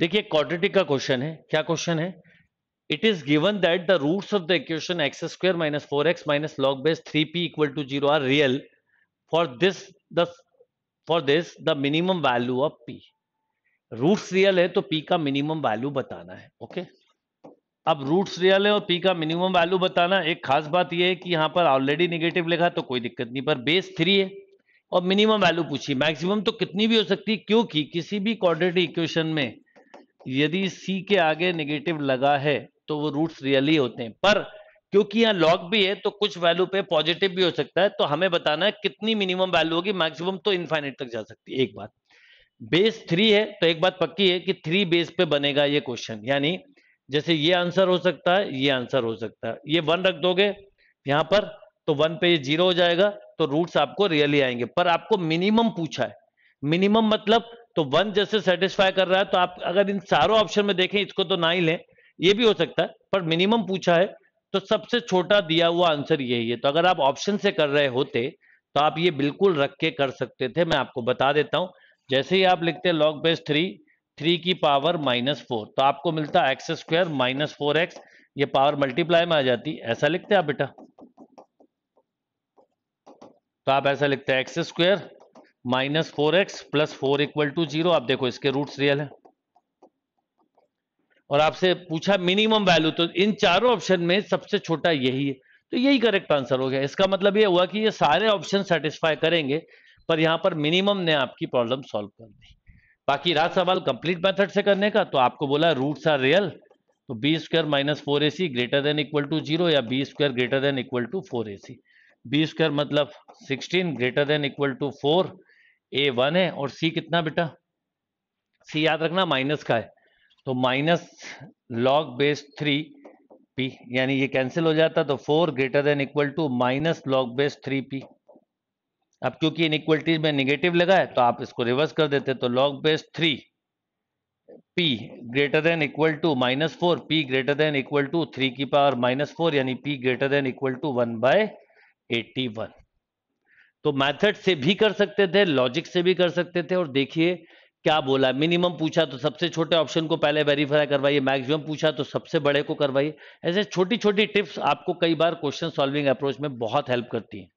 देखिए क्वाड्रेटिक का क्वेश्चन है क्या क्वेश्चन है it is given that the roots of the equation x square minus four x minus log base three p equal to zero are real for this the for this the minimum value of p roots real है तो p का minimum value बताना है okay okay? अब roots real है और P का minimum value बताना एक खास बात यह है कि यहां पर ऑलरेडी निगेटिव लिखा तो कोई दिक्कत नहीं पर बेस थ्री है और मिनिमम वैल्यू पूछी मैक्सिमम तो कितनी भी हो सकती है क्योंकि किसी भी क्वाड्रेटिक इक्वेशन में यदि सी के आगे निगेटिव लगा है तो वो रूट्स रियली होते हैं पर क्योंकि यहाँ लॉग भी है तो कुछ वैल्यू पे पॉजिटिव भी हो सकता है तो हमें बताना है कितनी मिनिमम वैल्यू होगी मैक्सिमम तो इनफाइनिट तक जा सकती है एक बात बेस थ्री है तो एक बात पक्की है कि थ्री बेस पे बनेगा ये क्वेश्चन यानी जैसे ये आंसर हो सकता है ये आंसर हो सकता है ये वन रख दोगे यहां पर तो वन पे ये जीरो हो जाएगा तो रूट्स आपको रियली आएंगे पर आपको मिनिमम पूछा है मिनिमम मतलब तो वन जैसे सेटिस्फाई कर रहा है तो आप अगर इन चारों ऑप्शन में देखें इसको तो ना ही लें ये भी हो सकता है पर मिनिमम पूछा है तो सबसे छोटा दिया हुआ आंसर यही है तो अगर आप ऑप्शन से कर रहे होते तो आप ये बिल्कुल रख के कर सकते थे मैं आपको बता देता हूं जैसे ही आप लिखते हैं लॉग बेस थ्री थ्री की पावर माइनस फोर तो आपको मिलता है x square minus four x ये पावर मल्टीप्लाई में आ जाती ऐसा लिखते आप बेटा तो आप ऐसा लिखते हैं x square minus four x plus four equal to zero आप देखो इसके रूट्स रियल है और आपसे पूछा मिनिमम वैल्यू तो इन चारों ऑप्शन में सबसे छोटा यही है तो यही करेक्ट आंसर हो गया इसका मतलब ये हुआ कि ये सारे ऑप्शन सेटिस्फाई करेंगे पर यहां पर मिनिमम ने आपकी प्रॉब्लम सॉल्व कर दी बाकी रात सवाल कंप्लीट मेथड से करने का तो आपको बोला रूट्स आर रियल तो b square minus four a c greater than equal to zero या b square greater than equal to four a c b square मतलब sixteen greater than equal to four a one है और सी कितना बेटा सी याद रखना minus का है तो minus log base three p यानी ये कैंसिल हो जाता तो four greater than equal to minus log base three p अब क्योंकि इन इक्वलिटीज में निगेटिव लगा है तो आप इसको रिवर्स कर देते तो log base three p greater than equal to minus four p greater than equal to three की पावर माइनस फोर यानी p greater than equal to one by eighty one तो मैथड से भी कर सकते थे लॉजिक से भी कर सकते थे और देखिए क्या बोला मिनिमम पूछा तो सबसे छोटे ऑप्शन को पहले वेरीफाई करवाइए मैक्सिमम पूछा तो सबसे बड़े को करवाइए ऐसे छोटी छोटी टिप्स आपको कई बार क्वेश्चन सॉल्विंग अप्रोच में बहुत हेल्प करती हैं